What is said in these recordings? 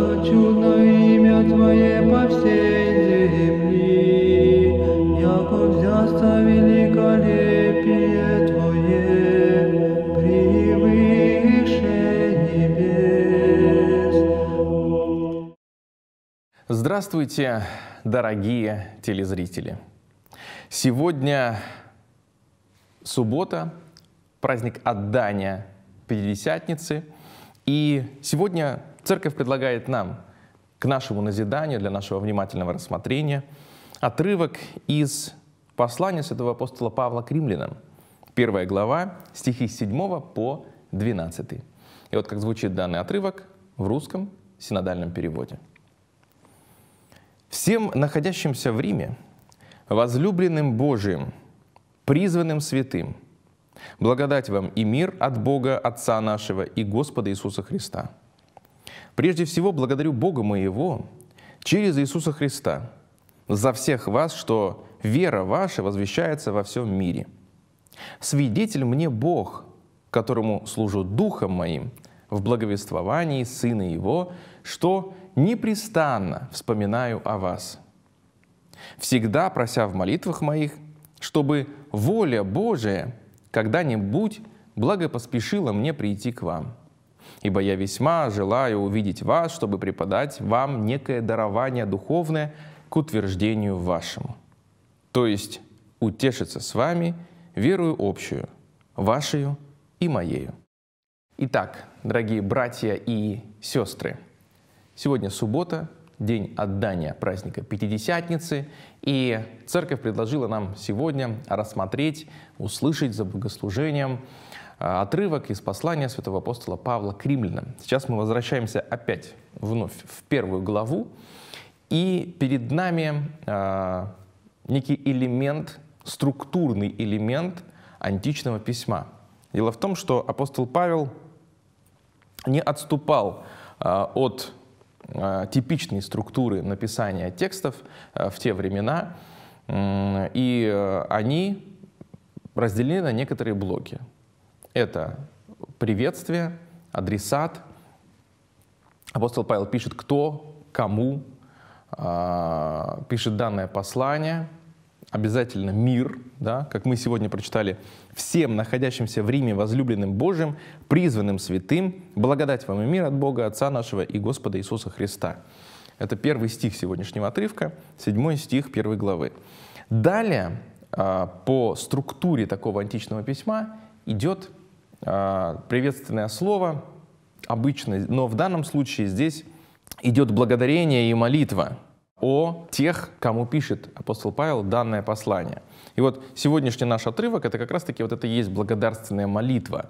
хочу на имя Твое по всей земли, яко взяста великолепие Твое, превыше небес. Здравствуйте, дорогие телезрители! Сегодня суббота, праздник отдания Пятидесятницы. И сегодня Церковь предлагает нам, к нашему назиданию, для нашего внимательного рассмотрения, отрывок из послания святого апостола Павла к римлянам, первая глава, стихи с 7 по 12. И вот как звучит данный отрывок в русском синодальном переводе. «Всем находящимся в Риме, возлюбленным Божиим, призванным святым, благодать вам и мир от Бога Отца нашего и Господа Иисуса Христа – Прежде всего, благодарю Бога моего через Иисуса Христа за всех вас, что вера ваша возвещается во всем мире. Свидетель мне Бог, которому служу духом моим в благовествовании Сына Его, что непрестанно вспоминаю о вас. Всегда прося в молитвах моих, чтобы воля Божия когда-нибудь благопоспешила мне прийти к вам. Ибо я весьма желаю увидеть вас, чтобы преподать вам некое дарование духовное к утверждению вашему. То есть утешиться с вами верую общую, вашею и моею. Итак, дорогие братья и сестры, сегодня суббота, день отдания праздника Пятидесятницы, и церковь предложила нам сегодня рассмотреть, услышать за богослужением Э, отрывок из послания святого апостола Павла к римлянам. Сейчас мы возвращаемся опять вновь в первую главу, и перед нами э, некий элемент, структурный элемент античного письма. Дело в том, что апостол Павел не отступал э, от э, типичной структуры написания текстов э, в те времена, э, и э, они разделены на некоторые блоки. Это приветствие, адресат. Апостол Павел пишет, кто, кому а, пишет данное послание. Обязательно мир, да, как мы сегодня прочитали, всем находящимся в Риме возлюбленным Божьим, призванным святым, благодать вам и мир от Бога, Отца нашего и Господа Иисуса Христа. Это первый стих сегодняшнего отрывка, седьмой стих первой главы. Далее а, по структуре такого античного письма идет а, приветственное слово, обычно, но в данном случае здесь идет благодарение и молитва о тех, кому пишет апостол Павел данное послание. И вот сегодняшний наш отрывок, это как раз-таки вот это и есть благодарственная молитва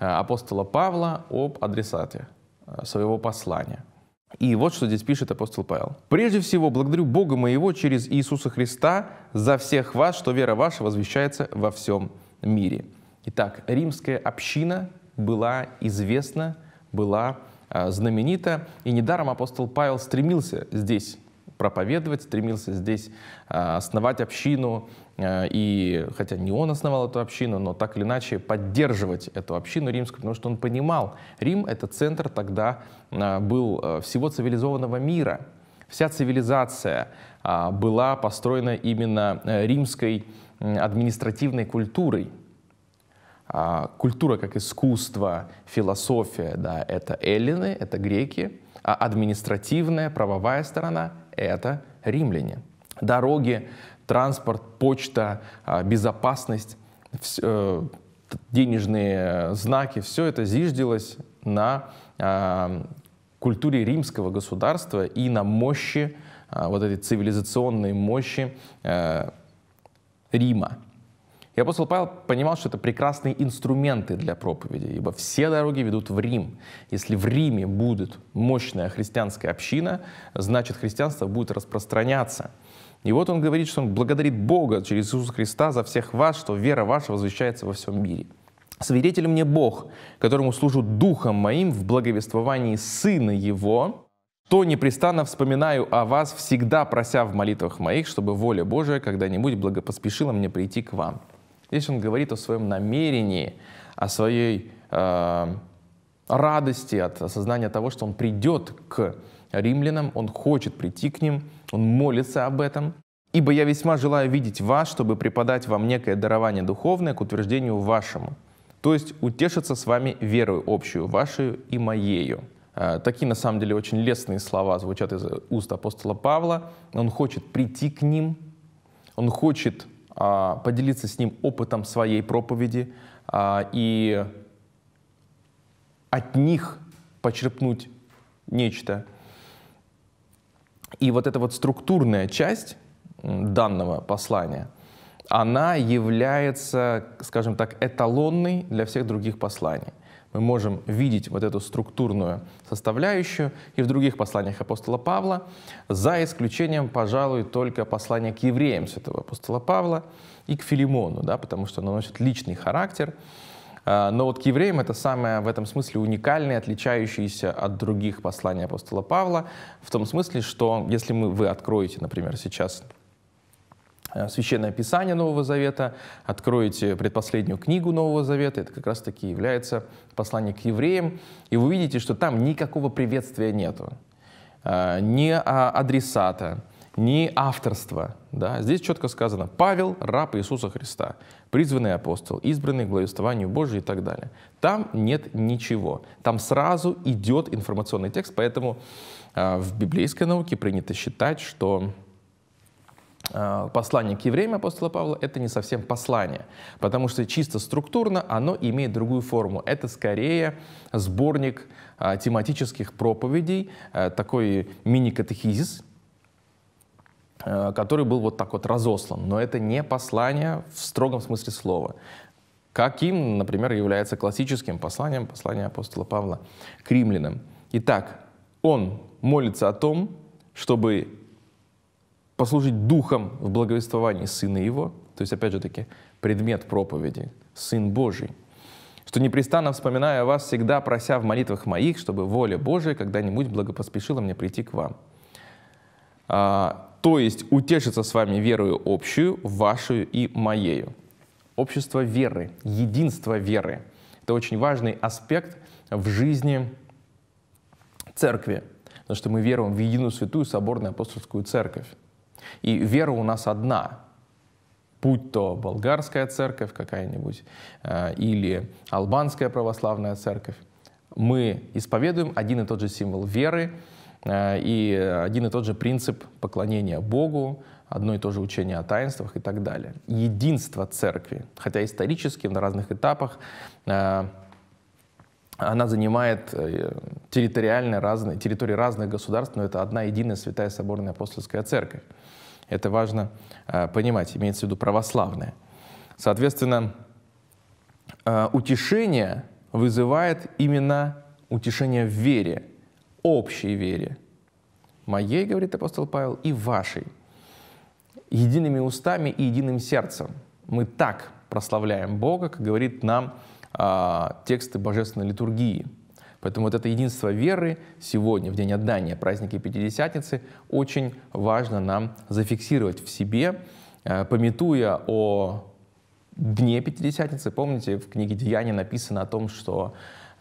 а, апостола Павла об адресате а, своего послания. И вот что здесь пишет апостол Павел. «Прежде всего, благодарю Бога моего через Иисуса Христа за всех вас, что вера ваша возвещается во всем мире». Итак, римская община была известна, была а, знаменита, и недаром апостол Павел стремился здесь проповедовать, стремился здесь а, основать общину, а, и хотя не он основал эту общину, но так или иначе поддерживать эту общину римскую, потому что он понимал, Рим — это центр тогда был всего цивилизованного мира. Вся цивилизация была построена именно э, римской административной культурой — а, культура как искусство, философия, да, это эллины, это греки, а административная, правовая сторона — это римляне. Дороги, транспорт, почта, а, безопасность, э, денежные знаки, все это зиждилось на а, культуре римского государства и на мощи, вот этой цивилизационной мощи э, Рима. И апостол Павел понимал, что это прекрасные инструменты для проповеди, ибо все дороги ведут в Рим. Если в Риме будет мощная христианская община, значит христианство будет распространяться. И вот он говорит, что он благодарит Бога через Иисуса Христа за всех вас, что вера ваша возвещается во всем мире. Свидетель мне Бог, которому служу духом моим в благовествовании Сына Его, то непрестанно вспоминаю о вас, всегда прося в молитвах моих, чтобы воля Божия когда-нибудь благопоспешила мне прийти к вам. Здесь он говорит о своем намерении, о своей э, радости от осознания того, что он придет к римлянам, он хочет прийти к ним, он молится об этом. «Ибо я весьма желаю видеть вас, чтобы преподать вам некое дарование духовное к утверждению вашему, то есть утешиться с вами верою общую, вашей и моею». Э, такие, на самом деле, очень лестные слова звучат из уст апостола Павла. Он хочет прийти к ним, он хочет а, поделиться с ним опытом своей проповеди а, и от них почерпнуть нечто. И вот эта вот структурная часть данного послания, она является, скажем так, эталонной для всех других посланий мы можем видеть вот эту структурную составляющую и в других посланиях апостола Павла, за исключением, пожалуй, только послания к евреям святого апостола Павла и к Филимону, да, потому что оно носит личный характер. А, но вот к евреям это самое в этом смысле уникальное, отличающееся от других посланий апостола Павла, в том смысле, что если мы, вы откроете, например, сейчас Э, Священное Писание Нового Завета, откроете предпоследнюю книгу Нового Завета, это как раз-таки является послание к евреям, и вы увидите, что там никакого приветствия нету, э, ни адресата, ни авторства. Да? Здесь четко сказано «Павел, раб Иисуса Христа, призванный апостол, избранный к благовествованию Божию» и так далее. Там нет ничего. Там сразу идет информационный текст, поэтому э, в библейской науке принято считать, что Э, послание к евреям апостола Павла — это не совсем послание, потому что чисто структурно оно имеет другую форму. Это скорее сборник э, тематических проповедей, э, такой мини-катехизис, который был вот так вот разослан. Но это не послание в строгом смысле слова. Каким, например, является классическим посланием, послание апостола Павла к римлянам. Итак, он молится о том, чтобы послужить духом в благовествовании Сына Его, то есть, опять же таки, предмет проповеди, Сын Божий, что непрестанно вспоминаю о вас, всегда прося в молитвах моих, чтобы воля Божия когда-нибудь благопоспешила мне прийти к вам. А, то есть утешиться с вами верою общую, вашую и моею. Общество веры, единство веры. Это очень важный аспект в жизни церкви, потому что мы веруем в единую святую соборную апостольскую церковь. И вера у нас одна. Путь то болгарская церковь какая-нибудь э, или албанская православная церковь, мы исповедуем один и тот же символ веры э, и один и тот же принцип поклонения Богу, одно и то же учение о таинствах и так далее. Единство церкви, хотя исторически на разных этапах э, она занимает э, территориально разные, территории разных государств, но это одна единая святая соборная апостольская церковь. Это важно э, понимать, имеется в виду православная. Соответственно, э, утешение вызывает именно утешение в вере, общей вере. Моей, говорит апостол Павел, и вашей. Едиными устами и единым сердцем. Мы так прославляем Бога, как говорит нам а, тексты божественной литургии. Поэтому вот это единство веры сегодня, в день отдания праздники Пятидесятницы, очень важно нам зафиксировать в себе, э, пометуя о Дне Пятидесятницы. Помните, в книге Деяния написано о том, что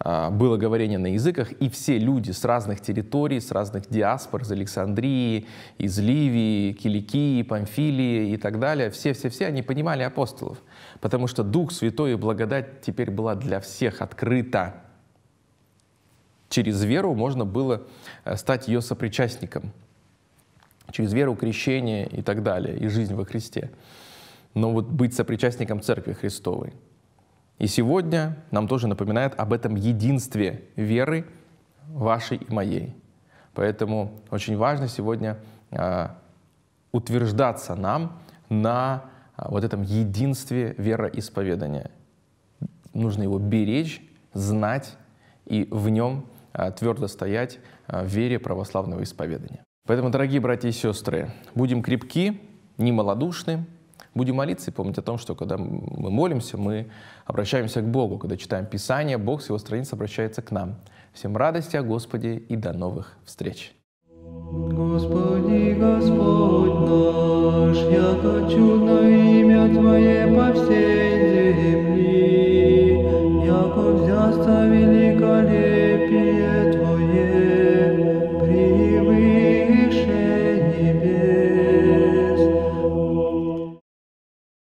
а, было говорение на языках, и все люди с разных территорий, с разных диаспор, из Александрии, из Ливии, Киликии, Памфилии и так далее, все-все-все, они понимали апостолов, потому что Дух Святой и благодать теперь была для всех открыта. Через веру можно было э, стать ее сопричастником, через веру, крещение и так далее, и жизнь во Христе. Но вот быть сопричастником Церкви Христовой – и сегодня нам тоже напоминает об этом единстве веры вашей и моей. Поэтому очень важно сегодня а, утверждаться нам на а, вот этом единстве вероисповедания. Нужно его беречь, знать и в нем а, твердо стоять в вере православного исповедания. Поэтому, дорогие братья и сестры, будем крепки, немалодушны, Будем молиться и помнить о том, что когда мы молимся, мы обращаемся к Богу. Когда читаем Писание, Бог с его страниц обращается к нам. Всем радости о Господе и до новых встреч. Господь.